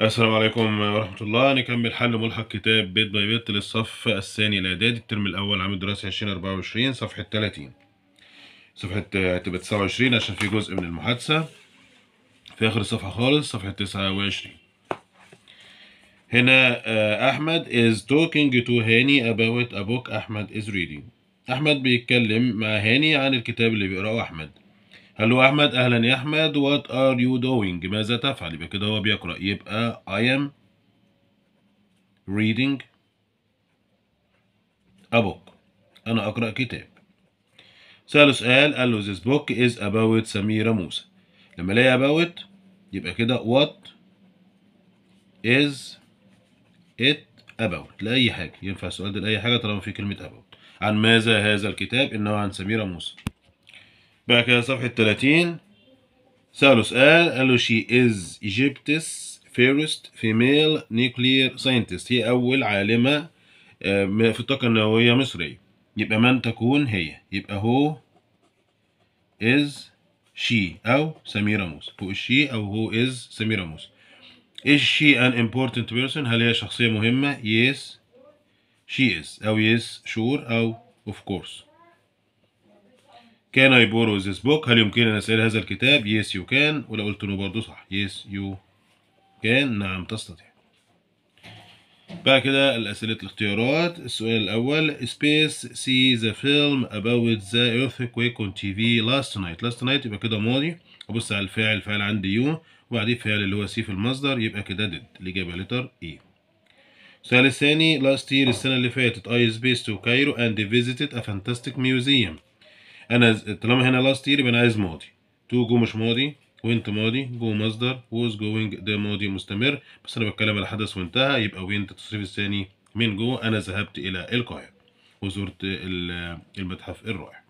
السلام عليكم ورحمة الله نكمل حل ملحق كتاب بيت باي بيت للصف الثاني الإعدادي الترم الأول عام الدراسي 2024 صفحة 30 صفحة هتبقى 29 عشان في جزء من المحادثة في آخر الصفحة خالص صفحة 29 هنا آه، أحمد is talking to هاني about a book أحمد is reading أحمد بيتكلم مع هاني عن الكتاب اللي بيقرأه أحمد هلو احمد اهلا يا احمد وات ار يو دوينج ماذا تفعل يبقى كده هو بيقرا يبقى I am reading a book انا اقرا كتاب سأله سؤال قال له this book is about سميرة موسى لما الاقي about يبقى كده what is it about لأي حاجة ينفع السؤال ده لأي حاجة طالما في كلمة about عن ماذا هذا الكتاب إنه عن سميرة موسى بعد كده صفحة 30 سألوا سؤال قال له she is Egypt's first female nuclear scientist هي أول عالمة آه، في الطاقة النووية مصرية يبقى من تكون هي يبقى هو is she أو سميرة موسى هو she أو هو is سميرة موسى is she an important person هل هي شخصية مهمة yes she is أو yes sure أو of course Can I borrow this book؟ هل يمكنني أن أسأل هذا الكتاب؟ Yes you can ولو قلت له برضه صح Yes you can نعم تستطيع بعد كده الأسئلة الاختيارات السؤال الأول Space see the film about the earthquake on TV last night last night يبقى كده ماضي أبص على الفاعل الفاعل عندي يو وبعديه فعل اللي هو سي في المصدر يبقى كده did الإجابة لتر E السؤال الثاني last year السنة اللي فاتت I spaced to Cairo and visited a fantastic museum انا طالما هنا لاست يير يبقى انا عايز ماضي تو جو مش ماضي وينت ماضي جو مصدر ووز جوينج ده ماضي مستمر بس انا بتكلم على حدث وانتهى يبقى وينت التصريف الثاني من جو انا ذهبت الى القاهره وزرت المتحف الرائع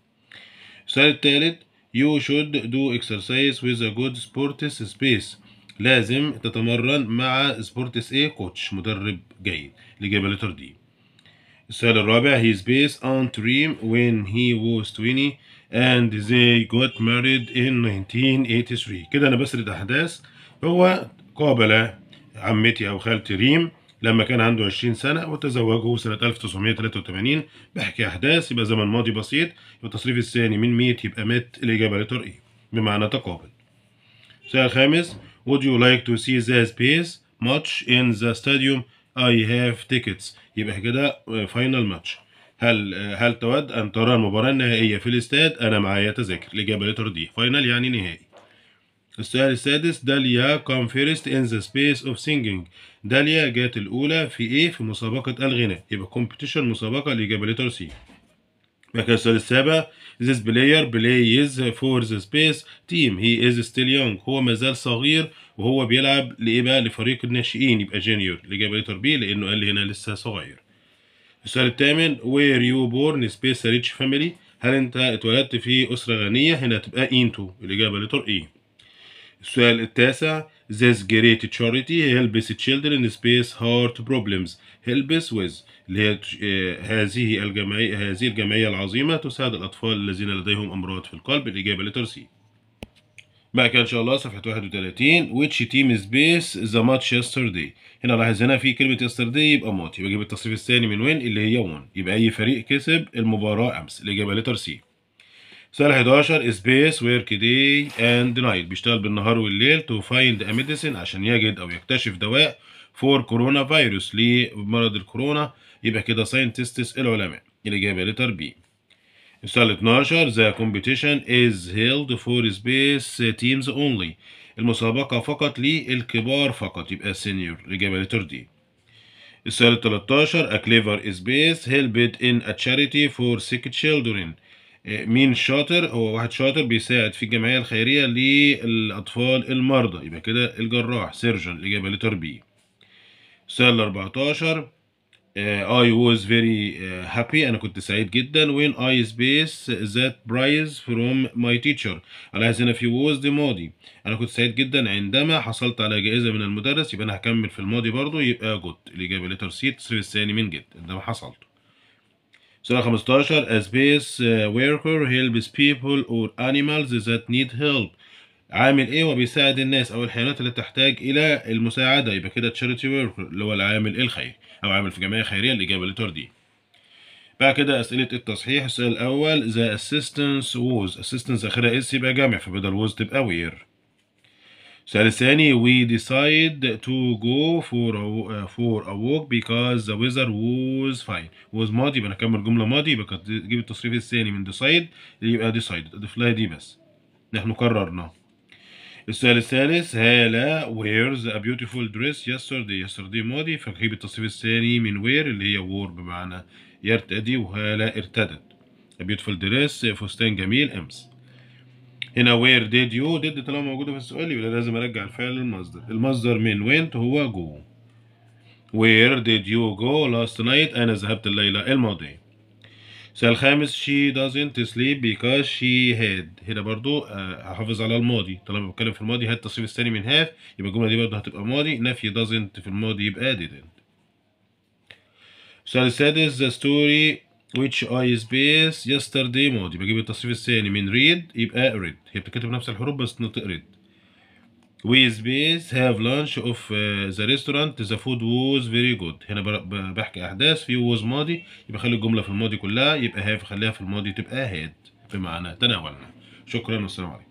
السؤال الثالث يو شود دو اكسرسايز ويز ا جود سبورتس سبيس لازم تتمرن مع سبورتس ايه كوتش مدرب جيد الإجابة لتر دي السؤال الرابع his بيس on dream when he was 20 and they got married in 1983 كده انا بسرد احداث هو قابل عمتي او خالتي ريم لما كان عنده 20 سنة وتزوجه سنة 1983 بحكي أحداث يبقى زمن ماضي بسيط والتصريف التصريف الثاني من ميت يبقى مات الإجابة لتر إيه بمعنى تقابل. السؤال الخامس Would you like to see the space much in the stadium I have tickets يبقى كده فاينل آه, ماتش هل آه, هل تود ان ترى المباراه النهائيه في الاستاد انا معايا تذاكر الاجابه لتر دي فاينل يعني نهائي السؤال السادس داليا كام فيرست ان ذا سبيس اوف سينجينج داليا جات الاولى في ايه في مسابقه الغناء يبقى كومبيتيشن مسابقه الاجابه لتر سي السؤال السابع this player plays for the space team he is still young هو مازال صغير وهو بيلعب لإيه بقى لفريق الناشئين يبقى جونيور الإجابة ليتر بي لأنه قال لي هنا لسه صغير السؤال الثامن where you born space rich family هل أنت اتولدت في أسرة غنية هنا تبقى into الإجابة ليتر إيه e. السؤال التاسع This great charity helps children space heart problems helps with اللي هي آه، هذه الجمعية هذه الجمعية العظيمة تساعد الأطفال الذين لديهم أمراض في القلب الإجابة لتر سي بعد كده إن شاء الله صفحة 31 which team is base the match yesterday هنا لاحظ هنا في كلمة yesterday يبقى ماتي يبقى التصريف الثاني من وين اللي هي 1 يبقى أي فريق كسب المباراة أمس الإجابة لتر سي سؤال 11 سبيس ورك داي اند نايت بيشتغل بالنهار والليل تو فايند ا ميديسين عشان يجد او يكتشف دواء فور كورونا فيروس لمرض الكورونا يبقى كده ساينتستس العلماء الاجابه لتر بي السؤال 12 ذا كومبيتيشن از هيلد فور سبيس تيمز اونلي المسابقه فقط للكبار فقط يبقى سينيور الاجابه لتر دي السؤال 13 a clever space helped in a charity for sick children مين الشاطر هو واحد شاطر بيساعد في الجمعية الخيرية للأطفال المرضى يبقى كده الجراح سيرجن الإجابة لتر بي سؤال 14 I was very happy أنا كنت سعيد جدا when I space that prize from my teacher ألاحظ هنا في was دي ماضي أنا كنت سعيد جدا عندما حصلت على جائزة من المدرس يبقى أنا هكمل في الماضي برضو يبقى جود الإجابة لتر سي التصريف الثاني من جد عندما حصلت سؤال 15 A space worker helps people or animals that need help عامل ايه وبيساعد الناس او الحيوانات اللي تحتاج الى المساعده يبقى كده تشاريتي وركر اللي هو العامل الخيري او عامل في جمعيه خيريه الاجابه اللي دي بعد كده اسئله التصحيح السؤال الاول ذا assistance was assistance اخرها اس يبقى جامع فبدل was تبقى وير السؤال الثاني we decide to go for a, for a walk because the weather was fine was ماضي يبقى انا جمله ماضي يبقى تجيب التصريف الثاني من decide يبقى decided اضيف لها دي بس نحن قررنا السؤال الثالث هالة wears a beautiful dress yesterday yesterday ماضي فجيب التصريف الثاني من wear اللي هي wore بمعنى يرتدي وهالة ارتدت a beautiful dress فستان جميل امس هنا وير ديد يو ديد طالما موجوده في السؤال يبقى لازم ارجع الفعل للمصدر المصدر من وينت هو جو وير ديد يو جو لاست نايت انا ذهبت الليله الماضيه السؤال الخامس she doesn't sleep because she had هنا برضو آه، هحافظ على الماضي طالما بتكلم في الماضي هات التصريف الثاني من هاف يبقى الجمله دي برضو هتبقى ماضي نفي doesn't في الماضي يبقى didn't السؤال السادس the story which I space yesterday ماضي بجيب التصريف الثاني من read يبقى read هي بتكتب نفس الحروف بس نطق read we space have lunch of uh, the restaurant the food was very good هنا بحكي احداث في was ماضي يبقى خلي الجمله في الماضي كلها يبقى have خليها في الماضي تبقى had بمعنى تناولنا شكرا والسلام عليكم